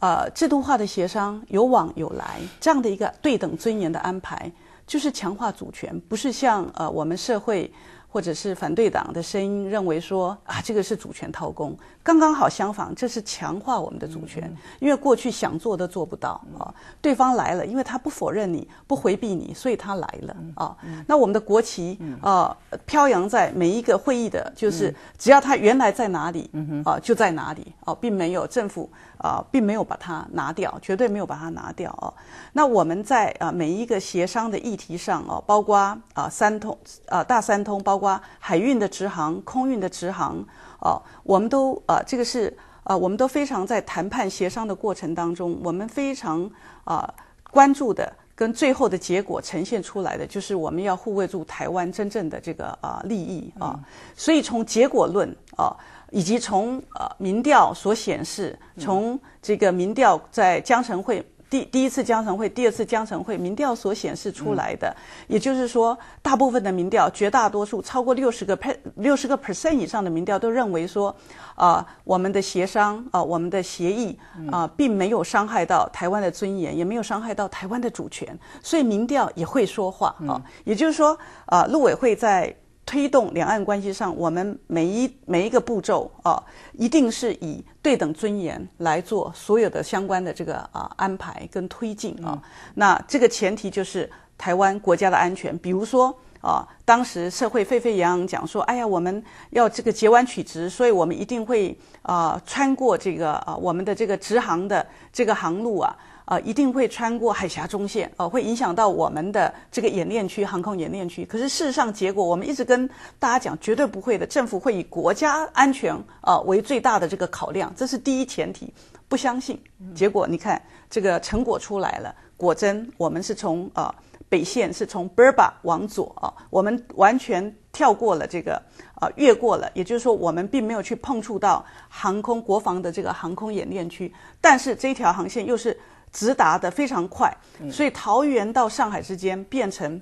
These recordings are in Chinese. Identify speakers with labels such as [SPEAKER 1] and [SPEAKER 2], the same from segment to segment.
[SPEAKER 1] 呃，制度化的协商有往有来，这样的一个对等尊严的安排，就是强化主权，不是像呃我们社会。或者是反对党的声音认为说啊，这个是主权掏空，刚刚好相反，这是强化我们的主权，因为过去想做都做不到啊。对方来了，因为他不否认你，不回避你，所以他来了啊。那我们的国旗啊飘扬在每一个会议的，就是只要他原来在哪里啊就在哪里啊，并没有政府啊，并没有把它拿掉，绝对没有把它拿掉啊。那我们在啊每一个协商的议题上啊，包括啊三通啊大三通包括。海运的直航，空运的直航，哦，我们都啊，这个是啊，我们都非常在谈判协商的过程当中，我们非常啊关注的，跟最后的结果呈现出来的，就是我们要护卫住台湾真正的这个啊利益啊。所以从结果论啊，以及从呃民调所显示，从这个民调在江城会。第第一次江城会，第二次江城会，民调所显示出来的，也就是说，大部分的民调，绝大多数超过六十个 per 六十个 percent 以上的民调都认为说，啊，我们的协商啊，我们的协议啊，并没有伤害到台湾的尊严，也没有伤害到台湾的主权，所以民调也会说话啊，也就是说，啊，陆委会在。推动两岸关系上，我们每一每一个步骤啊，一定是以对等尊严来做所有的相关的这个啊安排跟推进啊。那这个前提就是台湾国家的安全，比如说。啊，当时社会沸沸扬扬讲说，哎呀，我们要这个截弯取直，所以我们一定会啊穿过这个啊我们的这个直航的这个航路啊，啊一定会穿过海峡中线，啊，会影响到我们的这个演练区、航空演练区。可是事实上，结果我们一直跟大家讲绝对不会的，政府会以国家安全啊为最大的这个考量，这是第一前提。不相信，结果你看这个成果出来了，果真我们是从啊。北线是从伯巴往左，我们完全跳过了这个，啊，越过了，也就是说，我们并没有去碰触到航空国防的这个航空演练区，但是这条航线又是直达的，非常快，所以桃园到上海之间变成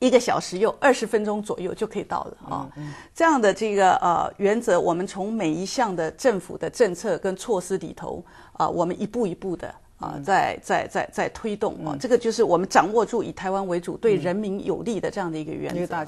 [SPEAKER 1] 一个小时又二十分钟左右就可以到了啊，这样的这个呃原则，我们从每一项的政府的政策跟措施里头啊，我们一步一步的。啊，在在在在推动啊，这个就是我们掌握住以台湾为主，对人民有利的这样的一个原则。